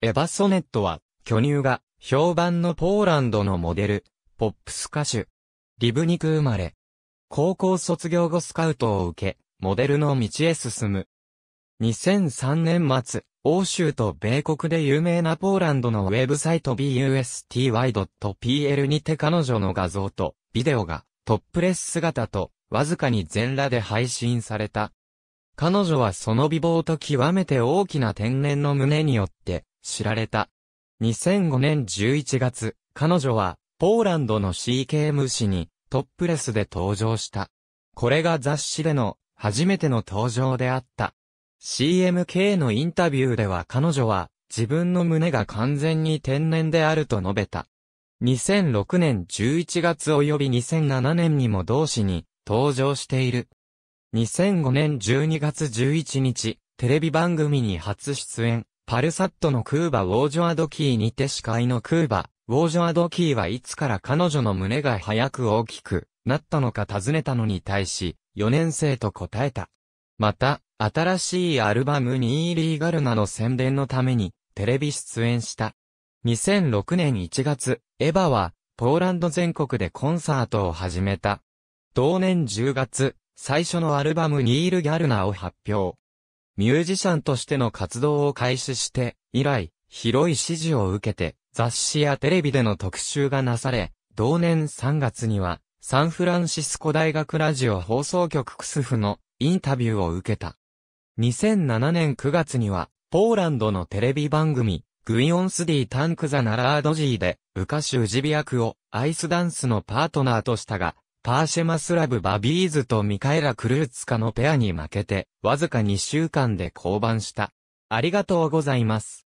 エヴァソネットは、巨乳が、評判のポーランドのモデル、ポップス歌手。リブニク生まれ。高校卒業後スカウトを受け、モデルの道へ進む。2003年末、欧州と米国で有名なポーランドのウェブサイト busty.pl にて彼女の画像とビデオがトップレス姿とわずかに全裸で配信された。彼女はその美貌と極めて大きな天然の胸によって知られた。2005年11月、彼女は、ポーランドの CK ム誌に、トップレスで登場した。これが雑誌での、初めての登場であった。CMK のインタビューでは彼女は、自分の胸が完全に天然であると述べた。2006年11月及び2007年にも同誌に登場している。2005年12月11日、テレビ番組に初出演、パルサットのクーバ・ウォージョアドキーにて司会のクーバ、ウォージョアドキーはいつから彼女の胸が早く大きくなったのか尋ねたのに対し、4年生と答えた。また、新しいアルバムニーリーガルナの宣伝のために、テレビ出演した。2006年1月、エヴァは、ポーランド全国でコンサートを始めた。同年10月、最初のアルバムニール・ギャルナを発表。ミュージシャンとしての活動を開始して、以来、広い支持を受けて、雑誌やテレビでの特集がなされ、同年3月には、サンフランシスコ大学ラジオ放送局クスフのインタビューを受けた。2007年9月には、ポーランドのテレビ番組、グイオンスディ・タンク・ザ・ナラードジーで、歌手ジビ役をアイスダンスのパートナーとしたが、パーシェマスラブ・バビーズとミカエラ・クルーツカのペアに負けて、わずか2週間で降板した。ありがとうございます。